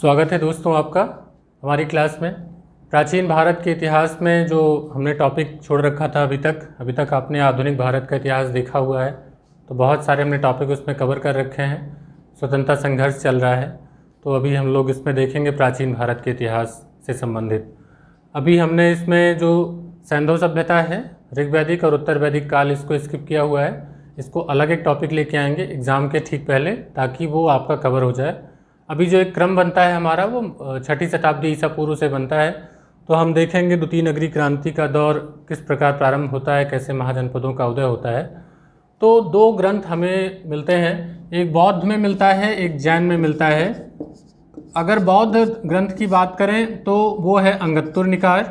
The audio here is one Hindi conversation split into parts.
स्वागत है दोस्तों आपका हमारी क्लास में प्राचीन भारत के इतिहास में जो हमने टॉपिक छोड़ रखा था अभी तक अभी तक आपने आधुनिक भारत का इतिहास देखा हुआ है तो बहुत सारे हमने टॉपिक उसमें कवर कर रखे हैं स्वतंत्रता संघर्ष चल रहा है तो अभी हम लोग इसमें देखेंगे प्राचीन भारत के इतिहास से संबंधित अभी हमने इसमें जो सैंधव सभ्यता है ऋग्वैदिक और उत्तर वैदिक काल इसको स्किप किया हुआ है इसको अलग एक टॉपिक लेके आएंगे एग्ज़ाम के ठीक पहले ताकि वो आपका कवर हो जाए अभी जो एक क्रम बनता है हमारा वो छठी शताब्दी ईसा पूर्व से बनता है तो हम देखेंगे द्वितीय नगरी क्रांति का दौर किस प्रकार प्रारंभ होता है कैसे महाजनपदों का उदय होता है तो दो ग्रंथ हमें मिलते हैं एक बौद्ध में मिलता है एक जैन में मिलता है अगर बौद्ध ग्रंथ की बात करें तो वो है अंगत्तुर निकाय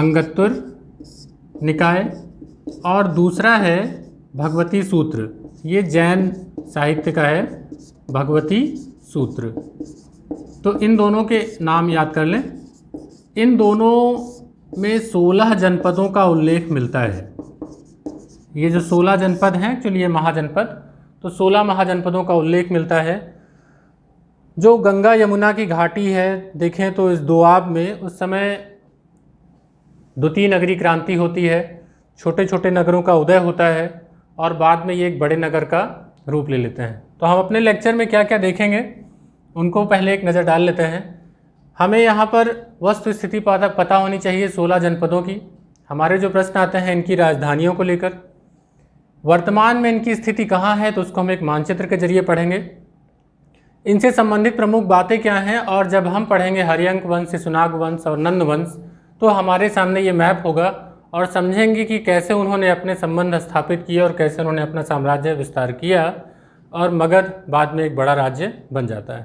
अंगत्तुर निकाय और दूसरा है भगवती सूत्र ये जैन साहित्य का है भगवती सूत्र तो इन दोनों के नाम याद कर लें इन दोनों में सोलह जनपदों का उल्लेख मिलता है ये जो सोलह जनपद हैं चलिए महाजनपद तो सोलह महाजनपदों का उल्लेख मिलता है जो गंगा यमुना की घाटी है देखें तो इस दोआब में उस समय द्वितीय नगरी क्रांति होती है छोटे छोटे नगरों का उदय होता है और बाद में ये एक बड़े नगर का रूप ले लेते हैं तो हम अपने लेक्चर में क्या क्या देखेंगे उनको पहले एक नज़र डाल लेते हैं हमें यहाँ पर वस्तु स्थिति पता पता होनी चाहिए सोलह जनपदों की हमारे जो प्रश्न आते हैं इनकी राजधानियों को लेकर वर्तमान में इनकी स्थिति कहाँ है तो उसको हम एक मानचित्र के जरिए पढ़ेंगे इनसे संबंधित प्रमुख बातें क्या हैं और जब हम पढ़ेंगे हरियंक वंश सुनाग वंश और नंद वंश तो हमारे सामने ये मैप होगा और समझेंगे कि कैसे उन्होंने अपने संबंध स्थापित किए और कैसे उन्होंने अपना साम्राज्य विस्तार किया और मगध बाद में एक बड़ा राज्य बन जाता है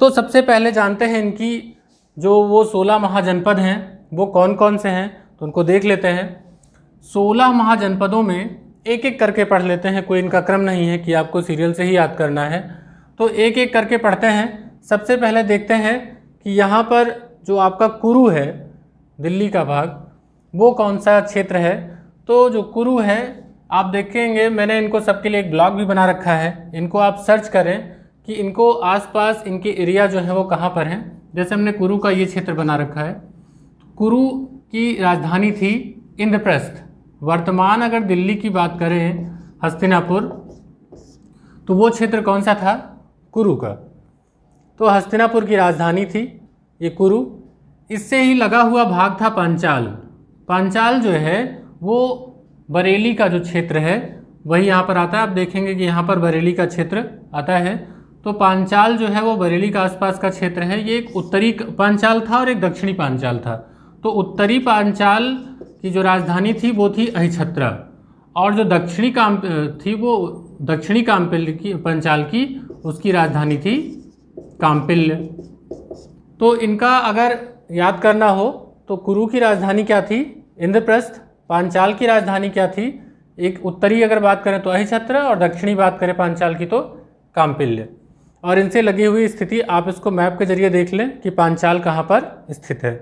तो सबसे पहले जानते हैं इनकी जो वो सोलह महाजनपद हैं वो कौन कौन से हैं तो उनको देख लेते हैं सोलह महाजनपदों में एक एक करके पढ़ लेते हैं कोई इनका क्रम नहीं है कि आपको सीरियल से ही याद करना है तो एक एक करके पढ़ते हैं सबसे पहले देखते हैं कि यहाँ पर जो आपका कुरु है दिल्ली का भाग वो कौन सा क्षेत्र है तो जो कुरु है आप देखेंगे मैंने इनको सबके लिए एक ब्लॉग भी बना रखा है इनको आप सर्च करें कि इनको आसपास इनके एरिया जो है वो कहाँ पर हैं जैसे हमने कुरु का ये क्षेत्र बना रखा है कुरु की राजधानी थी इंद्रप्रस्थ वर्तमान अगर दिल्ली की बात करें हस्तिनापुर तो वो क्षेत्र कौन सा था कुरु का तो हस्तिनापुर की राजधानी थी ये कुरु इससे ही लगा हुआ भाग था पांचाल पांचाल जो है वो बरेली का जो क्षेत्र है वही यहाँ पर आता है आप देखेंगे कि यहाँ पर बरेली का क्षेत्र आता है तो पांचाल जो है वो बरेली का आसपास का क्षेत्र है ये एक उत्तरी पांचाल था और एक दक्षिणी पांचाल था तो उत्तरी पांचाल की जो राजधानी थी वो थी अहिछत्रा और जो दक्षिणी काम थी वो दक्षिणी कामपिल की पंचाल की उसकी राजधानी थी कामपिल्य तो इनका अगर याद करना हो तो कुरु की राजधानी क्या थी इंद्रप्रस्थ पांचाल की राजधानी क्या थी एक उत्तरी अगर बात करें तो अहिछत्र और दक्षिणी बात करें पांचाल की तो काम्पिल्य और इनसे लगी हुई स्थिति आप इसको मैप के जरिए देख लें कि पांचाल कहाँ पर स्थित है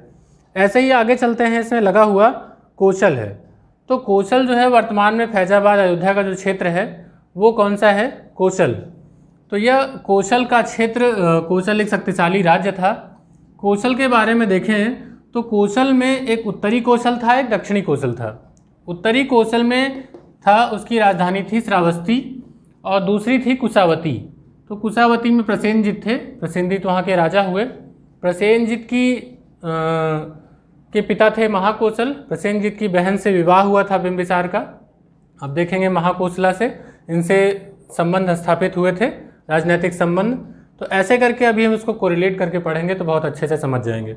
ऐसे ही आगे चलते हैं इसमें लगा हुआ कोचल है तो कोचल जो है वर्तमान में फैजाबाद अयोध्या का जो क्षेत्र है वो कौन सा है कोचल तो यह कोचल का क्षेत्र कोचल एक शक्तिशाली राज्य था कोचल के बारे में देखें तो कौशल में एक उत्तरी कौशल था एक दक्षिणी कौशल था उत्तरी कौशल में था उसकी राजधानी थी श्रावस्ती और दूसरी थी कुशावती तो कुशावती में प्रसेंनजीत थे प्रसेनजीत वहाँ के राजा हुए प्रसेनजीत की आ, के पिता थे महाकौशल प्रसेनजीत की बहन से विवाह हुआ था बिम्बिसार का अब देखेंगे महाकौशला से इनसे संबंध स्थापित हुए थे राजनैतिक संबंध तो ऐसे करके अभी हम इसको कोरिलेट करके पढ़ेंगे तो बहुत अच्छे से समझ जाएंगे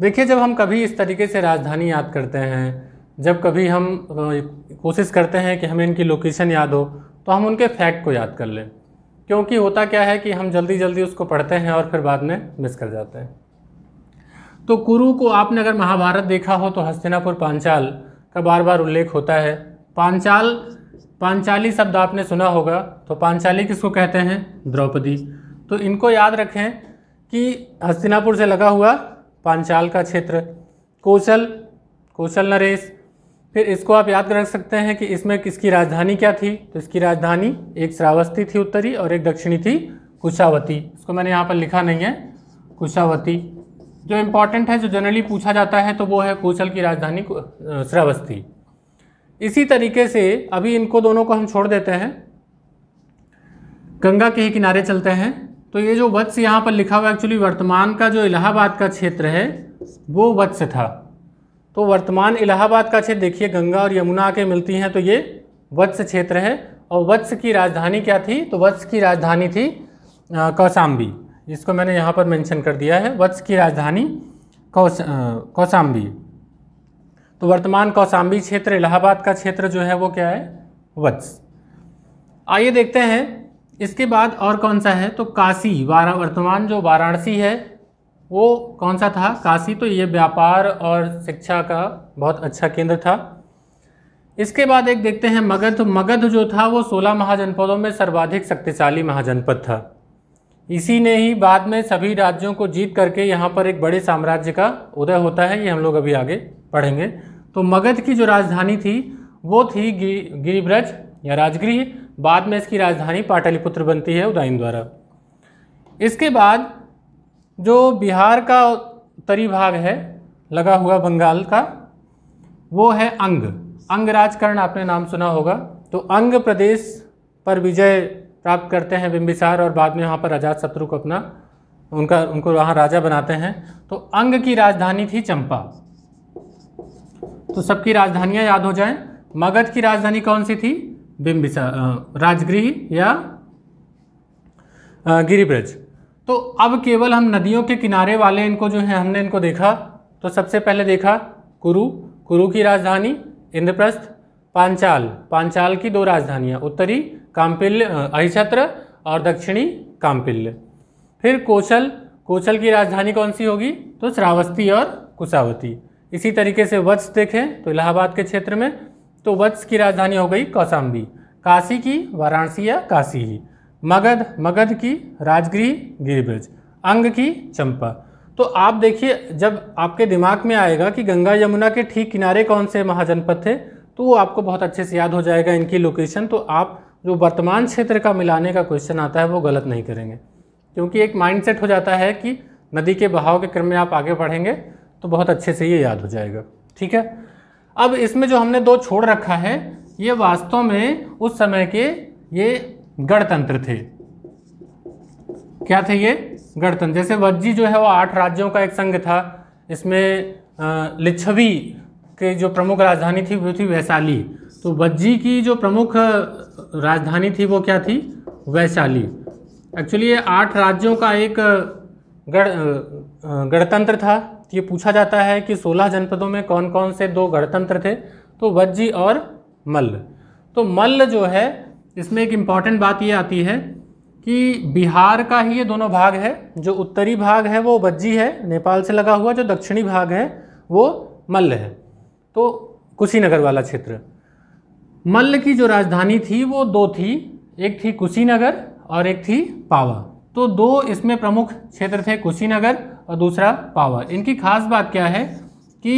देखिए जब हम कभी इस तरीके से राजधानी याद करते हैं जब कभी हम कोशिश करते हैं कि हमें इनकी लोकेशन याद हो तो हम उनके फैक्ट को याद कर लें क्योंकि होता क्या है कि हम जल्दी जल्दी उसको पढ़ते हैं और फिर बाद में मिस कर जाते हैं तो कुरु को आपने अगर महाभारत देखा हो तो हस्तिनापुर पांचाल का बार बार उल्लेख होता है पांचाल पांचाली शब्द आपने सुना होगा तो पांचाली किसको कहते हैं द्रौपदी तो इनको याद रखें कि हस्तिनापुर से लगा हुआ पांचाल का क्षेत्र कौशल कौशल नरेश फिर इसको आप याद रख सकते हैं कि इसमें किसकी राजधानी क्या थी तो इसकी राजधानी एक श्रावस्ती थी उत्तरी और एक दक्षिणी थी कुशावती इसको मैंने यहाँ पर लिखा नहीं है कुशावती जो इम्पॉर्टेंट है जो जनरली पूछा जाता है तो वो है कौशल की राजधानी श्रावस्ती इसी तरीके से अभी इनको दोनों को हम छोड़ देते हैं गंगा के ही किनारे चलते हैं तो ये जो वत्स यहाँ पर लिखा हुआ एक्चुअली वर्तमान का जो इलाहाबाद का क्षेत्र है वो वत्स था तो वर्तमान इलाहाबाद का क्षेत्र देखिए गंगा और यमुना के मिलती हैं तो ये वत्स क्षेत्र है और वत्स की राजधानी क्या थी तो वत्स की राजधानी थी कौसाम्बी इसको मैंने यहाँ पर मेंशन कर दिया है वत्स की राजधानी कौस कौसाम्बी तो वर्तमान कौसाम्बी क्षेत्र इलाहाबाद का क्षेत्र जो है वो क्या है वत्स आइए देखते हैं इसके बाद और कौन सा है तो काशी वारा वर्तमान जो वाराणसी है वो कौन सा था काशी तो ये व्यापार और शिक्षा का बहुत अच्छा केंद्र था इसके बाद एक देखते हैं मगध मगध जो था वो सोलह महाजनपदों में सर्वाधिक शक्तिशाली महाजनपद था इसी ने ही बाद में सभी राज्यों को जीत करके यहाँ पर एक बड़े साम्राज्य का उदय होता है ये हम लोग अभी आगे पढ़ेंगे तो मगध की जो राजधानी थी वो थी गिरिब्रज या राजगृह बाद में इसकी राजधानी पाटलिपुत्र बनती है उदयन द्वारा इसके बाद जो बिहार का उत्तरी भाग है लगा हुआ बंगाल का वो है अंग अंग राजकरण आपने नाम सुना होगा तो अंग प्रदेश पर विजय प्राप्त करते हैं बिम्बिसार और बाद में वहाँ पर अजात शत्रु को अपना उनका उनको वहाँ राजा बनाते हैं तो अंग की राजधानी थी चंपा तो सबकी राजधानियाँ याद हो जाएं मगध की राजधानी कौन सी थी बिंबिसा राजगृह या गिरिब्रज तो अब केवल हम नदियों के किनारे वाले इनको जो है हमने इनको देखा तो सबसे पहले देखा कुरु कुरु की राजधानी इंद्रप्रस्थ पांचाल पांचाल की दो राजधानियाँ उत्तरी काम्पिल्य अहिछत्र और दक्षिणी काम्पिल्य फिर कोचल कोचल की राजधानी कौन सी होगी तो श्रावस्ती और कुशावती इसी तरीके से वत्स देखें तो इलाहाबाद के क्षेत्र में तो वत्स की राजधानी हो गई कौशाम्बी काशी की वाराणसी या काशी ही मगध मगध की राजगृह गिरिब्रज अंग की चंपा तो आप देखिए जब आपके दिमाग में आएगा कि गंगा यमुना के ठीक किनारे कौन से महाजनपद थे तो वो आपको बहुत अच्छे से याद हो जाएगा इनकी लोकेशन तो आप जो वर्तमान क्षेत्र का मिलाने का क्वेश्चन आता है वो गलत नहीं करेंगे क्योंकि एक माइंडसेट हो जाता है कि नदी के बहाव के क्रम में आप आगे बढ़ेंगे तो बहुत अच्छे से ये याद हो जाएगा ठीक है अब इसमें जो हमने दो छोड़ रखा है ये वास्तव में उस समय के ये गणतंत्र थे क्या थे ये गणतंत्र जैसे वज्जी जो है वो आठ राज्यों का एक संघ था इसमें लिच्छवी के जो प्रमुख राजधानी थी वो थी वैशाली तो वज्जी की जो प्रमुख राजधानी थी वो क्या थी वैशाली एक्चुअली ये आठ राज्यों का एक गण गणतंत्र था ये पूछा जाता है कि 16 जनपदों में कौन कौन से दो गणतंत्र थे तो वज्जी और मल्ल तो मल्ल जो है इसमें एक इम्पॉर्टेंट बात ये आती है कि बिहार का ही ये दोनों भाग है जो उत्तरी भाग है वो वज्जी है नेपाल से लगा हुआ जो दक्षिणी भाग है वो मल्ल है तो कुशीनगर वाला क्षेत्र मल्ल की जो राजधानी थी वो दो थी एक थी कुशीनगर और एक थी पावा तो दो इसमें प्रमुख क्षेत्र थे कुशीनगर और दूसरा पावर इनकी खास बात क्या है कि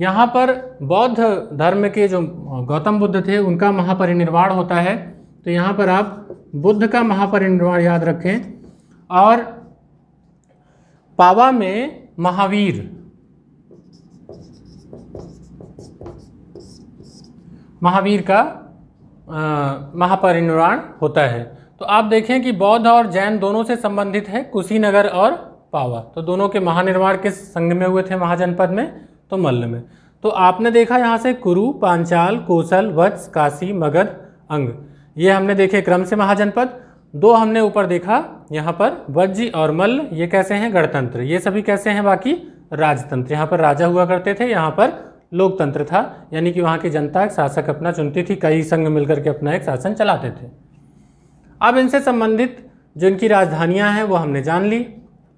यहाँ पर बौद्ध धर्म के जो गौतम बुद्ध थे उनका महापरिनिर्वाण होता है तो यहाँ पर आप बुद्ध का महापरिनिर्वाण याद रखें और पावा में महावीर महावीर का महापरिनिर्वाण होता है तो आप देखें कि बौद्ध और जैन दोनों से संबंधित है कुशीनगर और पावर तो दोनों के महानिर्माण किस संघ में हुए थे महाजनपद में तो मल्ल में तो आपने देखा यहाँ से कुरु पांचाल कोसल वत्स काशी मगध अंग ये हमने देखे क्रम से महाजनपद दो हमने ऊपर देखा यहाँ पर वज्जी और मल्ल ये कैसे हैं गणतंत्र ये सभी कैसे हैं बाकी राजतंत्र यहाँ पर राजा हुआ करते थे यहाँ पर लोकतंत्र था यानी कि वहाँ की जनता एक शासक अपना चुनती थी कई संघ मिलकर के अपना एक शासन चलाते थे अब इनसे संबंधित जो इनकी राजधानियाँ हैं वो हमने जान ली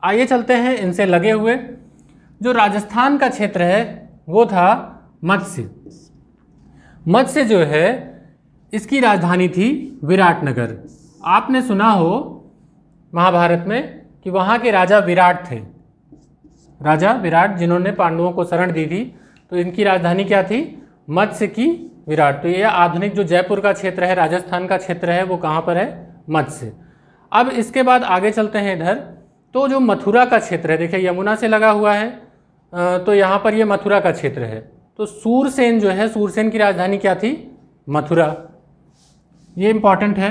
आइए चलते हैं इनसे लगे हुए जो राजस्थान का क्षेत्र है वो था मत्स्य मत्स्य जो है इसकी राजधानी थी विराटनगर आपने सुना हो महाभारत में कि वहाँ के राजा विराट थे राजा विराट जिन्होंने पांडवों को शरण दी थी तो इनकी राजधानी क्या थी मत्स्य की विराट तो यह आधुनिक जो जयपुर का क्षेत्र है राजस्थान का क्षेत्र है वो कहाँ पर है मत्स्य अब इसके बाद आगे चलते हैं इधर तो जो मथुरा का क्षेत्र है देखिए यमुना से लगा हुआ है तो यहाँ पर ये मथुरा का क्षेत्र है तो सूरसेन जो है सूरसेन की राजधानी क्या थी मथुरा ये इम्पॉर्टेंट है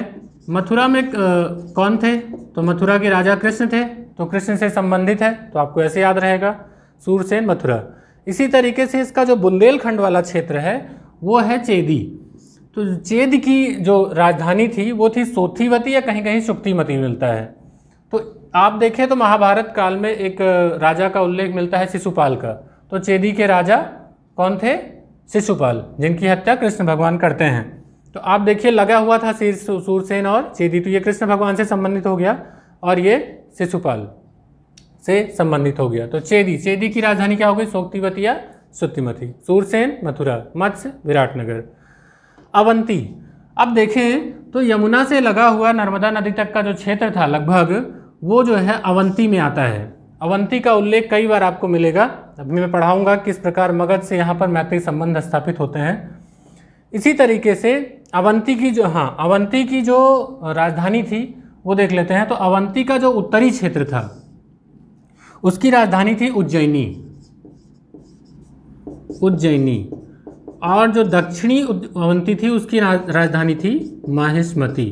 मथुरा में कौन थे तो मथुरा के राजा कृष्ण थे तो कृष्ण से संबंधित है तो आपको ऐसे याद रहेगा सूरसेन मथुरा इसी तरीके से इसका जो बुंदेलखंड वाला क्षेत्र है वो है चेदी तो चेद की जो राजधानी थी वो थी सोथीवती या कहीं कहीं शुक्तिमती मिलता है तो आप देखें तो महाभारत काल में एक राजा का उल्लेख मिलता है शिशुपाल का तो चेदी के राजा कौन थे शिशुपाल जिनकी हत्या कृष्ण भगवान करते हैं तो आप देखिए लगा हुआ था शीर सूरसेन और चेदी तो ये कृष्ण भगवान से संबंधित हो गया और ये शिशुपाल से संबंधित हो गया तो चेदी चेदी की राजधानी क्या हो गई सोक्तिवती या सुतिमती सूरसेन मथुरा मत्स्य विराटनगर अवंती अब देखें तो यमुना से लगा हुआ नर्मदा नदी तक का जो क्षेत्र था लगभग वो जो है अवंती में आता है अवंती का उल्लेख कई बार आपको मिलेगा अभी मैं पढ़ाऊंगा किस प्रकार मगध से यहाँ पर मैत्री संबंध स्थापित होते हैं इसी तरीके से अवंती की जो हाँ अवंती की जो राजधानी थी वो देख लेते हैं तो अवंती का जो उत्तरी क्षेत्र था उसकी राजधानी थी उज्जैनी उज्जैनी और जो दक्षिणी अवंती थी उसकी राजधानी थी माहिष्मती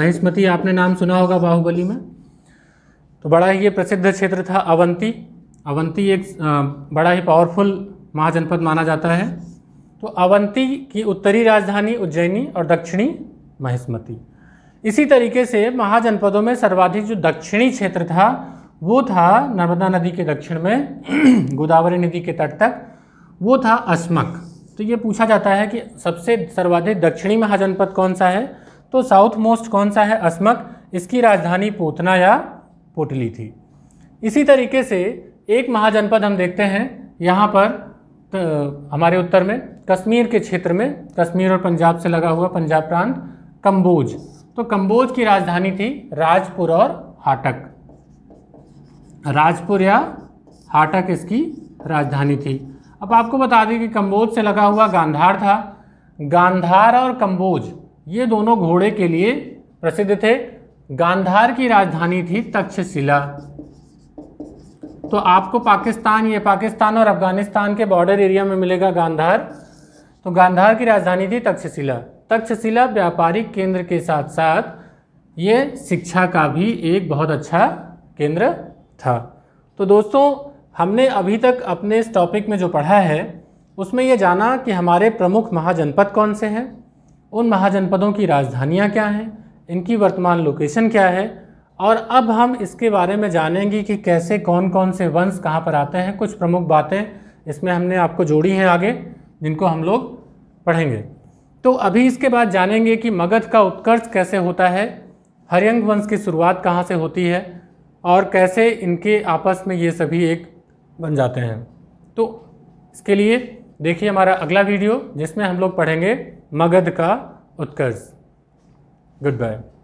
माहिष्मती आपने नाम सुना होगा बाहुबली में तो बड़ा ही ये प्रसिद्ध क्षेत्र था अवंती अवंती एक बड़ा ही पावरफुल महाजनपद माना जाता है तो अवंती की उत्तरी राजधानी उज्जैनी और दक्षिणी महिस्मती इसी तरीके से महाजनपदों में सर्वाधिक जो दक्षिणी क्षेत्र था वो था नर्मदा नदी के दक्षिण में गोदावरी नदी के तट तक वो था अस्मक तो ये पूछा जाता है कि सबसे सर्वाधिक दक्षिणी महाजनपद कौन सा है तो साउथ मोस्ट कौन सा है अस्मक इसकी राजधानी पोतना या पोटली थी इसी तरीके से एक महाजनपद हम देखते हैं यहाँ पर तो हमारे उत्तर में कश्मीर के क्षेत्र में कश्मीर और पंजाब से लगा हुआ पंजाब प्रांत कंबोज तो कंबोज की राजधानी थी राजपुर और हाटक राजपुर या हाटक इसकी राजधानी थी अब आपको बता दें कि कंबोज से लगा हुआ गांधार था गांधार और कंबोज ये दोनों घोड़े के लिए प्रसिद्ध थे गांधार की राजधानी थी तक्षशिला तो आपको पाकिस्तान ये पाकिस्तान और अफगानिस्तान के बॉर्डर एरिया में मिलेगा गांधार तो गांधार की राजधानी थी तक्षशिला तक्षशिला व्यापारिक केंद्र के साथ साथ ये शिक्षा का भी एक बहुत अच्छा केंद्र था तो दोस्तों हमने अभी तक अपने इस टॉपिक में जो पढ़ा है उसमें ये जाना कि हमारे प्रमुख महाजनपद कौन से हैं उन महाजनपदों की राजधानियाँ क्या हैं इनकी वर्तमान लोकेशन क्या है और अब हम इसके बारे में जानेंगे कि कैसे कौन कौन से वंश कहाँ पर आते हैं कुछ प्रमुख बातें इसमें हमने आपको जोड़ी हैं आगे जिनको हम लोग पढ़ेंगे तो अभी इसके बाद जानेंगे कि मगध का उत्कर्ष कैसे होता है हरियंग वंश की शुरुआत कहाँ से होती है और कैसे इनके आपस में ये सभी एक बन जाते हैं तो इसके लिए देखिए हमारा अगला वीडियो जिसमें हम लोग पढ़ेंगे मगध का उत्कर्ष Goodbye.